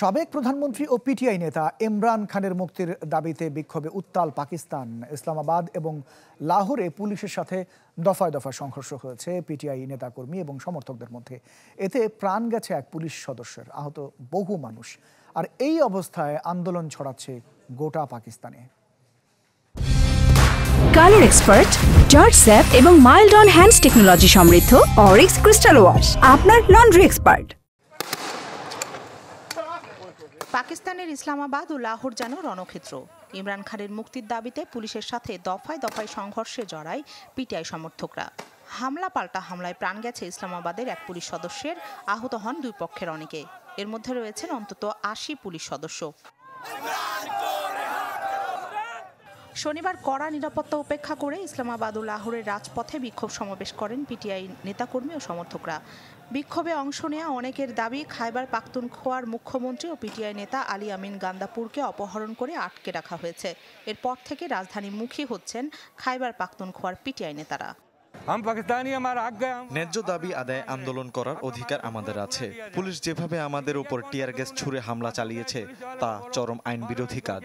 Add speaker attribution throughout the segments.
Speaker 1: সাবেক প্রধানমন্ত্রী ও পিটিআই নেতা ইমরান খানের মুক্তির দাবিতে বিক্ষোভে উত্তাল পাকিস্তান ইসলামাবাদ এবং লাহোরে পুলিশের সাথে দফায় দফায় সংঘর্ষ হয়েছে পিটিআই নেতাকর্মী এবং সমর্থকদের মধ্যে এতে প্রাণ গেছে এক পুলিশ সদস্যের আহত বহু মানুষ আর এই অবস্থায় আন্দোলন ছড়াচ্ছে গোটা পাকিস্তানে
Speaker 2: কালার এক্সপার্ট জর্জ স্যাপ এবং মাইল্ড অন হ্যান্ডস টেকনোলজি সমৃদ্ধ অরিক্স ক্রিস্টাল ওয়াশ আপনার লন্ড্রি এক্সপার্ট পাকিস্তানের ইসলামাবাদ ও লাহোর যেন রণক্ষেত্র ইমরান খানের মুক্তির দাবিতে পুলিশের সাথে দফায় দফায় সংঘর্ষে জড়ায় পিটিআই সমর্থকরা হামলা পাল্টা হামলায় প্রাণ গেছে ইসলামাবাদের এক পুলিশ সদস্যের আহত হন দুই পক্ষের অনেকে এর মধ্যে রয়েছেন অন্তত আশি পুলিশ সদস্য শনিবার কড়া নিরাপত্তা উপেক্ষা করে ইসলামাবাদ ও লাহোরের রাজপথে বিক্ষোভ সমাবেশ করেন পিটিআই নেতাকর্মী ও সমর্থকরা বিক্ষোভে অংশ নেয়া অনেকের দাবি খাইবার পাখতুনখোয়ার মুখ্যমন্ত্রী ও পিটিআই নেতা আলী আমিন গান্দাপুরকে অপহরণ করে আটকে রাখা হয়েছে এরপর থেকে রাজধানী মুখী হচ্ছেন খাইবার পাখতুনখোয়ার পিটিআই নেতারা
Speaker 1: ন্যায্য দাবি আদায় আন্দোলন করার অধিকার আমাদের আছে পুলিশ যেভাবে আমাদের উপর টিয়ার গ্যাস ছুড়ে হামলা চালিয়েছে তা চরম আইন বিরোধী কাজ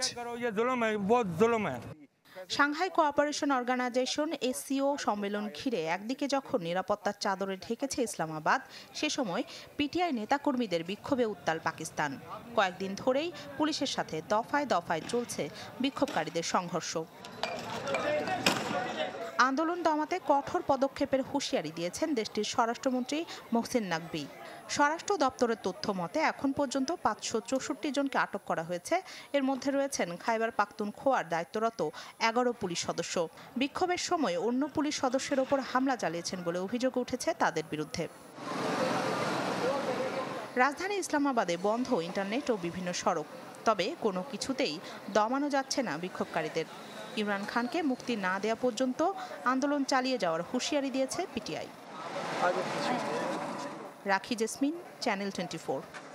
Speaker 2: সাংহাই কোঅপারেশন অর্গানাইজেশন এসিও সম্মেলন ঘিরে একদিকে যখন নিরাপত্তার চাদরে ঢেকেছে ইসলামাবাদ সে সময় পিটিআই নেতাকর্মীদের বিক্ষোভে উত্তাল পাকিস্তান কয়েকদিন ধরেই পুলিশের সাথে দফায় দফায় চলছে বিক্ষোভকারীদের সংঘর্ষ আন্দোলন দমাতে কঠোর পদক্ষেপের হুঁশিয়ারি দিয়েছেন দেশটির স্বরাষ্ট্রমন্ত্রী মোহসিন নাকবি স্বরাষ্ট্র দপ্তরের তথ্য মতে এখন পর্যন্ত পাঁচশো চৌষট্টি জনকে আটক করা হয়েছে এর মধ্যে রয়েছেন খাইবার খোয়ার দায়িত্বরত এগারো পুলিশ সদস্য বিক্ষোভের সময় অন্য পুলিশ সদস্যের ওপর হামলা চালিয়েছেন বলে অভিযোগ উঠেছে তাদের বিরুদ্ধে রাজধানী ইসলামাবাদে বন্ধ ইন্টারনেট ও বিভিন্ন সড়ক তবে কোনো কিছুতেই দমানো যাচ্ছে না বিক্ষোভকারীদের ইমরান খানকে মুক্তি না দেওয়া পর্যন্ত আন্দোলন চালিয়ে যাওয়ার হুঁশিয়ারি দিয়েছে পিটিআই রাখি জেসমিন চ্যানেল টোয়েন্টি